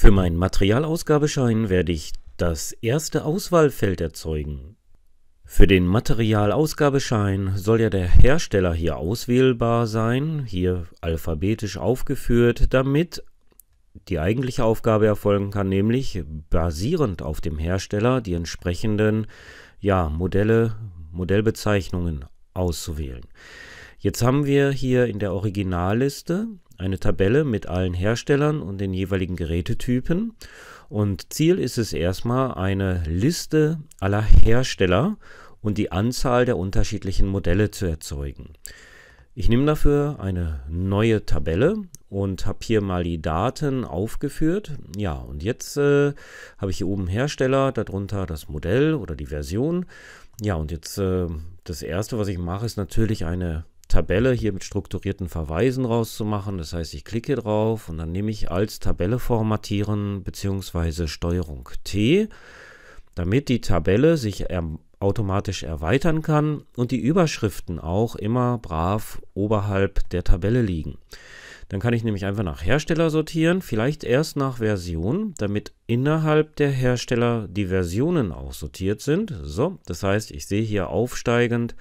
Für meinen Materialausgabeschein werde ich das erste Auswahlfeld erzeugen. Für den Materialausgabeschein soll ja der Hersteller hier auswählbar sein, hier alphabetisch aufgeführt, damit die eigentliche Aufgabe erfolgen kann, nämlich basierend auf dem Hersteller die entsprechenden ja, Modelle, Modellbezeichnungen auszuwählen. Jetzt haben wir hier in der Originalliste eine Tabelle mit allen Herstellern und den jeweiligen Gerätetypen. Und Ziel ist es erstmal eine Liste aller Hersteller und die Anzahl der unterschiedlichen Modelle zu erzeugen. Ich nehme dafür eine neue Tabelle und habe hier mal die Daten aufgeführt. Ja, und jetzt äh, habe ich hier oben Hersteller, darunter das Modell oder die Version. Ja, und jetzt äh, das erste, was ich mache, ist natürlich eine Tabelle hier mit strukturierten Verweisen rauszumachen. Das heißt, ich klicke drauf und dann nehme ich als Tabelle formatieren bzw. Steuerung T, damit die Tabelle sich er automatisch erweitern kann und die Überschriften auch immer brav oberhalb der Tabelle liegen. Dann kann ich nämlich einfach nach Hersteller sortieren, vielleicht erst nach Version, damit innerhalb der Hersteller die Versionen auch sortiert sind. So, das heißt, ich sehe hier aufsteigend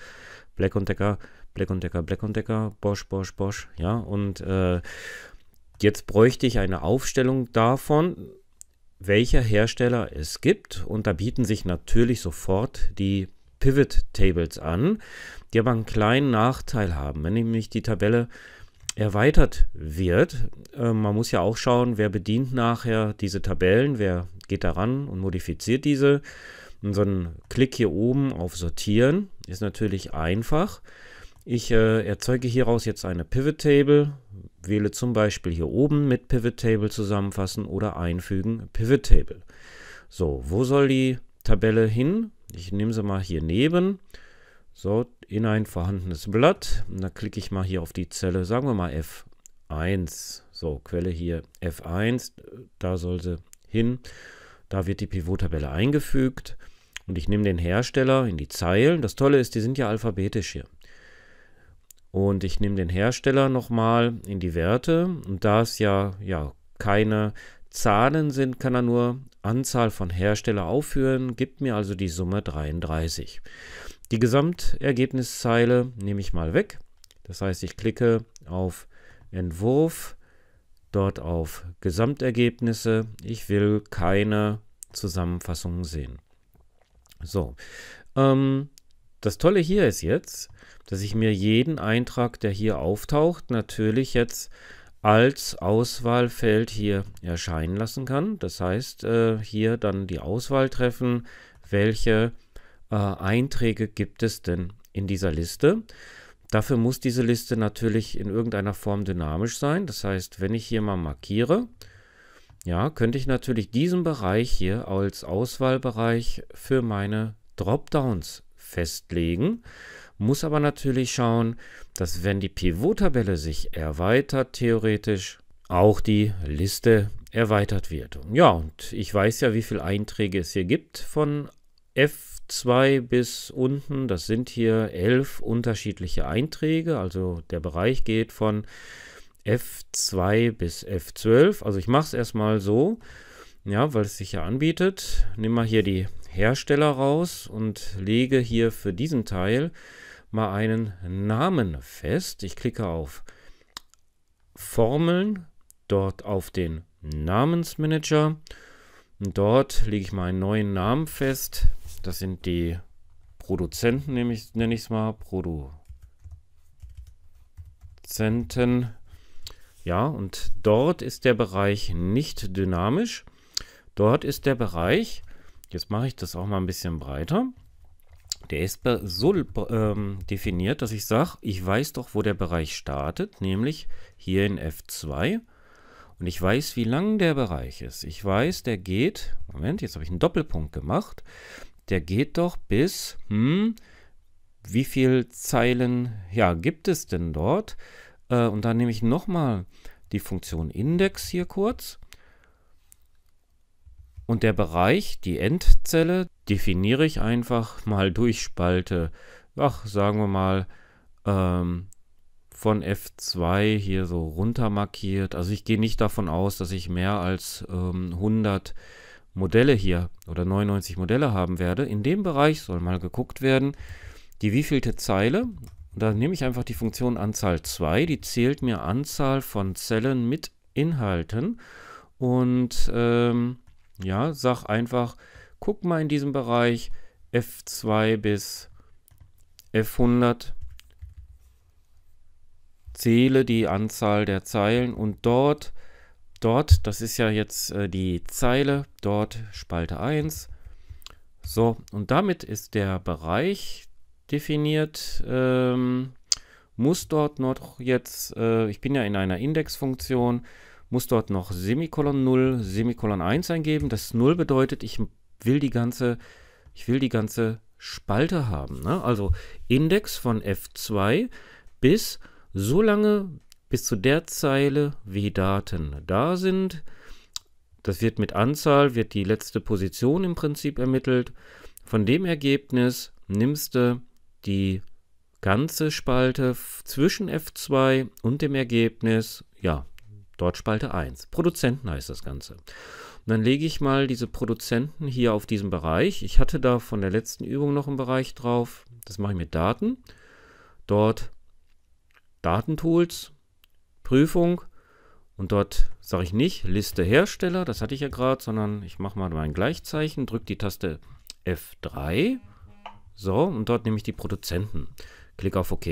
Black Decker Black Decker, Black Decker, Bosch, Bosch, Bosch, ja, und äh, jetzt bräuchte ich eine Aufstellung davon, welcher Hersteller es gibt und da bieten sich natürlich sofort die Pivot Tables an, die aber einen kleinen Nachteil haben, wenn nämlich die Tabelle erweitert wird. Äh, man muss ja auch schauen, wer bedient nachher diese Tabellen, wer geht daran und modifiziert diese. Und so ein Klick hier oben auf Sortieren ist natürlich einfach. Ich äh, erzeuge hieraus jetzt eine Pivot Table, wähle zum Beispiel hier oben mit Pivot Table zusammenfassen oder einfügen Pivot Table. So, wo soll die Tabelle hin? Ich nehme sie mal hier neben. So, in ein vorhandenes Blatt. Und dann klicke ich mal hier auf die Zelle, sagen wir mal F1. So, Quelle hier F1, da soll sie hin. Da wird die Pivot-Tabelle eingefügt. Und ich nehme den Hersteller in die Zeilen. Das Tolle ist, die sind ja alphabetisch hier. Und ich nehme den Hersteller nochmal in die Werte. Und da es ja, ja keine Zahlen sind, kann er nur Anzahl von Hersteller aufführen, gibt mir also die Summe 33. Die Gesamtergebniszeile nehme ich mal weg. Das heißt, ich klicke auf Entwurf, dort auf Gesamtergebnisse. Ich will keine Zusammenfassungen sehen. So, ähm, das Tolle hier ist jetzt, dass ich mir jeden Eintrag, der hier auftaucht, natürlich jetzt als Auswahlfeld hier erscheinen lassen kann. Das heißt, äh, hier dann die Auswahl treffen, welche äh, Einträge gibt es denn in dieser Liste. Dafür muss diese Liste natürlich in irgendeiner Form dynamisch sein. Das heißt, wenn ich hier mal markiere, ja, könnte ich natürlich diesen Bereich hier als Auswahlbereich für meine Dropdowns festlegen, muss aber natürlich schauen, dass wenn die Pivot-Tabelle sich erweitert, theoretisch auch die Liste erweitert wird. Ja, und ich weiß ja, wie viele Einträge es hier gibt von F2 bis unten. Das sind hier elf unterschiedliche Einträge. Also der Bereich geht von F2 bis F12. Also ich mache es erstmal so, ja, weil es sich ja anbietet. Nehmen wir hier die Hersteller raus und lege hier für diesen Teil mal einen Namen fest. Ich klicke auf Formeln, dort auf den Namensmanager und dort lege ich meinen neuen Namen fest. Das sind die Produzenten, nenne ich es mal, Produzenten. Ja, und dort ist der Bereich nicht dynamisch. Dort ist der Bereich, Jetzt mache ich das auch mal ein bisschen breiter. Der ist so ähm, definiert, dass ich sage, ich weiß doch, wo der Bereich startet, nämlich hier in F2. Und ich weiß, wie lang der Bereich ist. Ich weiß, der geht, Moment, jetzt habe ich einen Doppelpunkt gemacht. Der geht doch bis, hm, wie viele Zeilen, ja, gibt es denn dort? Äh, und dann nehme ich nochmal die Funktion Index hier kurz und der Bereich, die Endzelle, definiere ich einfach mal durch Spalte. Ach, sagen wir mal, ähm, von F2 hier so runter markiert. Also ich gehe nicht davon aus, dass ich mehr als ähm, 100 Modelle hier oder 99 Modelle haben werde. In dem Bereich soll mal geguckt werden, die wievielte Zeile. Da nehme ich einfach die Funktion Anzahl 2, die zählt mir Anzahl von Zellen mit Inhalten. Und ähm, ja, sag einfach, guck mal in diesem Bereich F2 bis F100. Zähle die Anzahl der Zeilen und dort, dort, das ist ja jetzt äh, die Zeile, dort Spalte 1. So, und damit ist der Bereich definiert. Ähm, muss dort noch jetzt, äh, ich bin ja in einer Indexfunktion, funktion muss dort noch Semikolon 0, Semikolon 1 eingeben. Das 0 bedeutet, ich will die ganze, ich will die ganze Spalte haben. Ne? Also Index von F2 bis so lange, bis zu der Zeile, wie Daten da sind. Das wird mit Anzahl, wird die letzte Position im Prinzip ermittelt. Von dem Ergebnis nimmst du die ganze Spalte zwischen F2 und dem Ergebnis, ja, Dort Spalte 1. Produzenten heißt das Ganze. Und dann lege ich mal diese Produzenten hier auf diesen Bereich. Ich hatte da von der letzten Übung noch einen Bereich drauf. Das mache ich mit Daten. Dort Datentools, Prüfung und dort sage ich nicht Liste Hersteller, das hatte ich ja gerade, sondern ich mache mal mein Gleichzeichen, drücke die Taste F3. So, und dort nehme ich die Produzenten. Klick auf OK.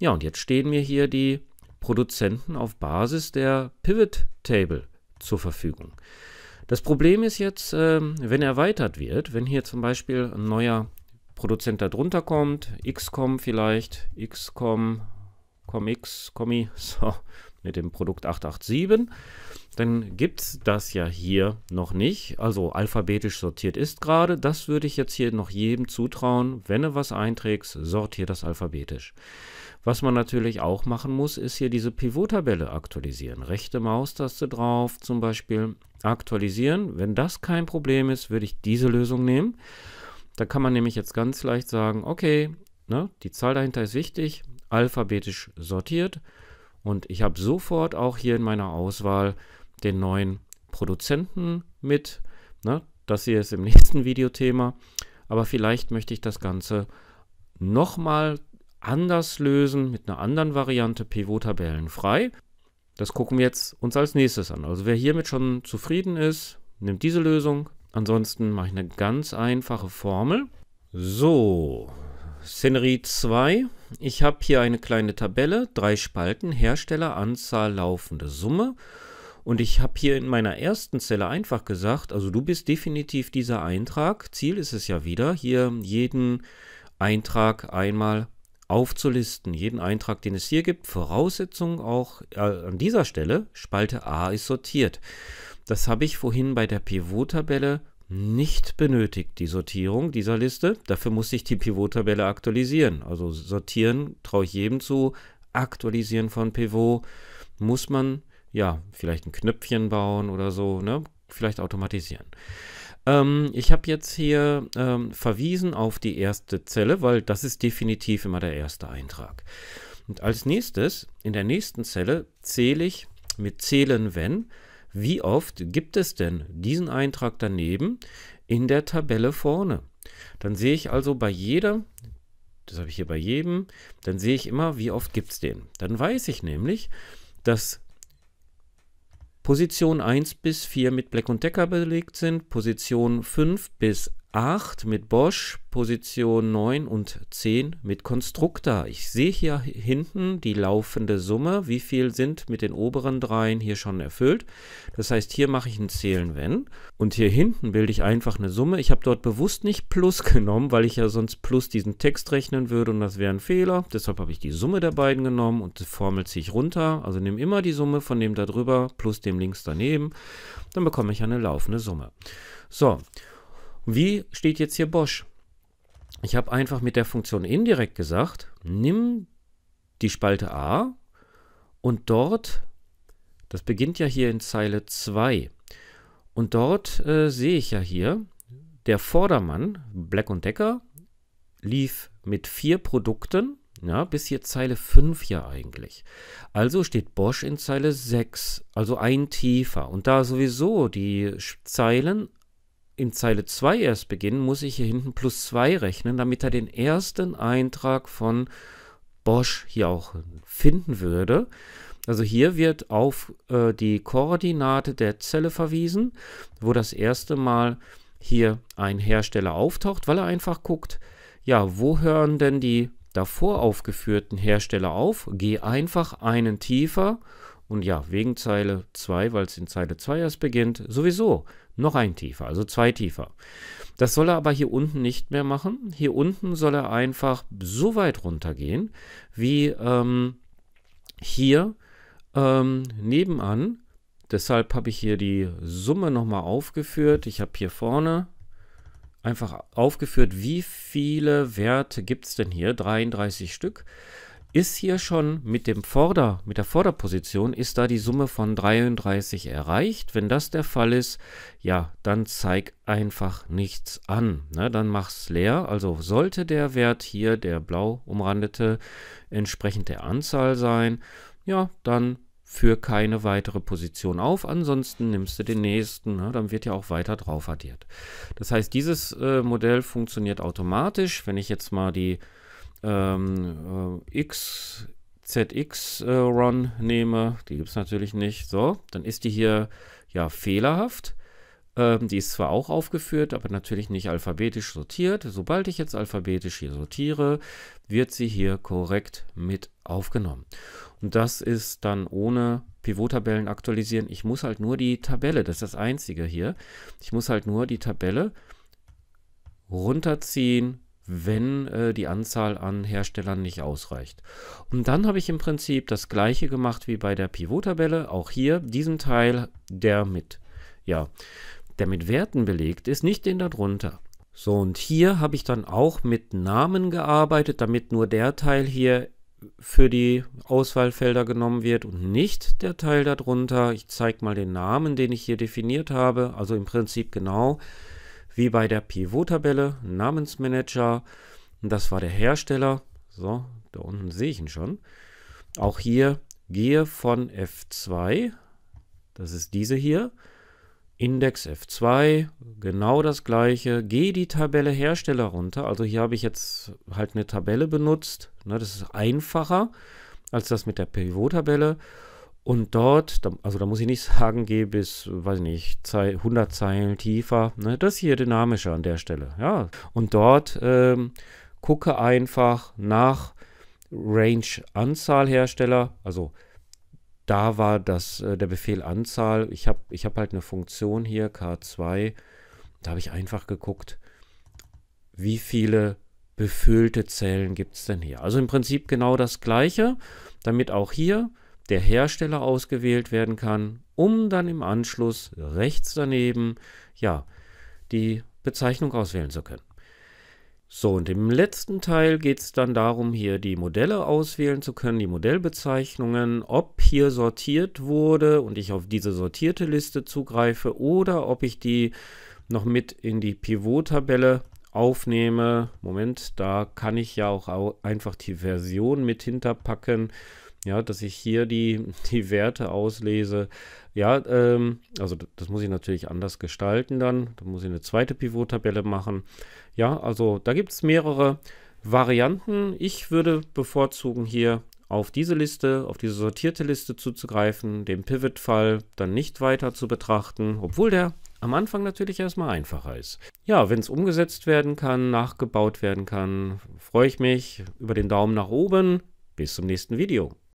Ja, und jetzt stehen mir hier die Produzenten auf Basis der Pivot Table zur Verfügung. Das Problem ist jetzt, ähm, wenn erweitert wird, wenn hier zum Beispiel ein neuer Produzent darunter kommt, XCOM vielleicht, XCOM, ComX, Comi, so, mit dem Produkt 887, dann gibt es das ja hier noch nicht. Also alphabetisch sortiert ist gerade. Das würde ich jetzt hier noch jedem zutrauen. Wenn du was einträgst, sortiere das alphabetisch. Was man natürlich auch machen muss, ist hier diese Pivot-Tabelle aktualisieren. Rechte Maustaste drauf zum Beispiel aktualisieren. Wenn das kein Problem ist, würde ich diese Lösung nehmen. Da kann man nämlich jetzt ganz leicht sagen, okay, ne, die Zahl dahinter ist wichtig, alphabetisch sortiert und ich habe sofort auch hier in meiner Auswahl den neuen Produzenten mit. Ne, das hier ist im nächsten Videothema, aber vielleicht möchte ich das Ganze nochmal anders lösen mit einer anderen Variante Pivot-Tabellen frei. Das gucken wir jetzt uns als nächstes an. Also wer hiermit schon zufrieden ist, nimmt diese Lösung. Ansonsten mache ich eine ganz einfache Formel. So, Szenerie 2. Ich habe hier eine kleine Tabelle, drei Spalten, Hersteller, Anzahl, laufende Summe. Und ich habe hier in meiner ersten Zelle einfach gesagt, also du bist definitiv dieser Eintrag. Ziel ist es ja wieder, hier jeden Eintrag einmal aufzulisten, jeden Eintrag, den es hier gibt. Voraussetzung auch äh, an dieser Stelle, Spalte A ist sortiert. Das habe ich vorhin bei der Pivot-Tabelle nicht benötigt, die Sortierung dieser Liste. Dafür muss ich die Pivot-Tabelle aktualisieren. Also sortieren traue ich jedem zu. Aktualisieren von Pivot muss man, ja, vielleicht ein Knöpfchen bauen oder so, ne? vielleicht automatisieren. Ähm, ich habe jetzt hier ähm, verwiesen auf die erste Zelle, weil das ist definitiv immer der erste Eintrag. Und als nächstes, in der nächsten Zelle, zähle ich mit Zählen wenn, wie oft gibt es denn diesen Eintrag daneben in der Tabelle vorne. Dann sehe ich also bei jeder, das habe ich hier bei jedem, dann sehe ich immer, wie oft gibt es den. Dann weiß ich nämlich, dass Position 1 bis 4 mit Black Decker belegt sind, Position 5 bis 8 mit Bosch, Position 9 und 10 mit Konstrukta. Ich sehe hier hinten die laufende Summe, wie viel sind mit den oberen dreien hier schon erfüllt. Das heißt, hier mache ich ein Zählen wenn und hier hinten bilde ich einfach eine Summe. Ich habe dort bewusst nicht Plus genommen, weil ich ja sonst Plus diesen Text rechnen würde und das wäre ein Fehler. Deshalb habe ich die Summe der beiden genommen und die Formel ziehe ich runter. Also nehme immer die Summe von dem da drüber plus dem links daneben. Dann bekomme ich eine laufende Summe. So, wie steht jetzt hier Bosch? Ich habe einfach mit der Funktion indirekt gesagt, nimm die Spalte A und dort, das beginnt ja hier in Zeile 2, und dort äh, sehe ich ja hier, der Vordermann, Black und Decker, lief mit vier Produkten, ja, bis hier Zeile 5 ja eigentlich. Also steht Bosch in Zeile 6, also ein tiefer. Und da sowieso die Zeilen in Zeile 2 erst beginnen, muss ich hier hinten plus 2 rechnen, damit er den ersten Eintrag von Bosch hier auch finden würde. Also hier wird auf äh, die Koordinate der Zelle verwiesen, wo das erste Mal hier ein Hersteller auftaucht, weil er einfach guckt, ja, wo hören denn die davor aufgeführten Hersteller auf? Geh einfach einen tiefer und ja, wegen Zeile 2, weil es in Zeile 2 erst beginnt, sowieso noch ein tiefer, also zwei tiefer. Das soll er aber hier unten nicht mehr machen. Hier unten soll er einfach so weit runtergehen, wie ähm, hier ähm, nebenan. Deshalb habe ich hier die Summe nochmal aufgeführt. Ich habe hier vorne einfach aufgeführt, wie viele Werte gibt es denn hier? 33 Stück ist hier schon mit dem Vorder, mit der Vorderposition ist da die Summe von 33 erreicht. Wenn das der Fall ist, ja, dann zeig einfach nichts an. Ne? Dann mach's leer. Also sollte der Wert hier, der blau umrandete, entsprechend der Anzahl sein, ja, dann für keine weitere Position auf, ansonsten nimmst du den nächsten, ne? dann wird ja auch weiter drauf addiert. Das heißt, dieses äh, Modell funktioniert automatisch. Wenn ich jetzt mal die ähm, äh, X, ZX-Run äh, nehme, die gibt es natürlich nicht, so, dann ist die hier ja fehlerhaft. Ähm, die ist zwar auch aufgeführt, aber natürlich nicht alphabetisch sortiert. Sobald ich jetzt alphabetisch hier sortiere, wird sie hier korrekt mit aufgenommen. Und das ist dann ohne Pivot-Tabellen aktualisieren. Ich muss halt nur die Tabelle, das ist das Einzige hier, ich muss halt nur die Tabelle runterziehen, wenn äh, die Anzahl an Herstellern nicht ausreicht. Und dann habe ich im Prinzip das gleiche gemacht wie bei der Pivot-Tabelle. Auch hier diesen Teil, der mit, ja, der mit Werten belegt ist, nicht den darunter. So, und hier habe ich dann auch mit Namen gearbeitet, damit nur der Teil hier für die Auswahlfelder genommen wird und nicht der Teil darunter. Ich zeige mal den Namen, den ich hier definiert habe. Also im Prinzip genau wie bei der Pivot-Tabelle, Namensmanager. Das war der Hersteller. So, da unten sehe ich ihn schon. Auch hier gehe von F2, das ist diese hier, Index F2, genau das gleiche, gehe die Tabelle Hersteller runter. Also hier habe ich jetzt halt eine Tabelle benutzt. Ne, das ist einfacher als das mit der Pivot-Tabelle. Und dort, also da muss ich nicht sagen, gehe bis, weiß nicht, 100 Zeilen tiefer. Ne? Das hier dynamischer an der Stelle. Ja. Und dort ähm, gucke einfach nach Range-Anzahl-Hersteller. Also da war das, äh, der Befehl Anzahl. Ich habe ich hab halt eine Funktion hier, K2. Da habe ich einfach geguckt, wie viele befüllte Zellen gibt es denn hier. Also im Prinzip genau das gleiche, damit auch hier der Hersteller ausgewählt werden kann, um dann im Anschluss rechts daneben ja die Bezeichnung auswählen zu können. So, und im letzten Teil geht es dann darum, hier die Modelle auswählen zu können, die Modellbezeichnungen, ob hier sortiert wurde und ich auf diese sortierte Liste zugreife oder ob ich die noch mit in die Pivot-Tabelle aufnehme. Moment, da kann ich ja auch einfach die Version mit hinterpacken ja, dass ich hier die, die Werte auslese. Ja, ähm, also das muss ich natürlich anders gestalten dann. Da muss ich eine zweite Pivot-Tabelle machen. Ja, also da gibt es mehrere Varianten. Ich würde bevorzugen hier auf diese Liste, auf diese sortierte Liste zuzugreifen, den Pivot-Fall dann nicht weiter zu betrachten, obwohl der am Anfang natürlich erstmal einfacher ist. Ja, wenn es umgesetzt werden kann, nachgebaut werden kann, freue ich mich über den Daumen nach oben. Bis zum nächsten Video.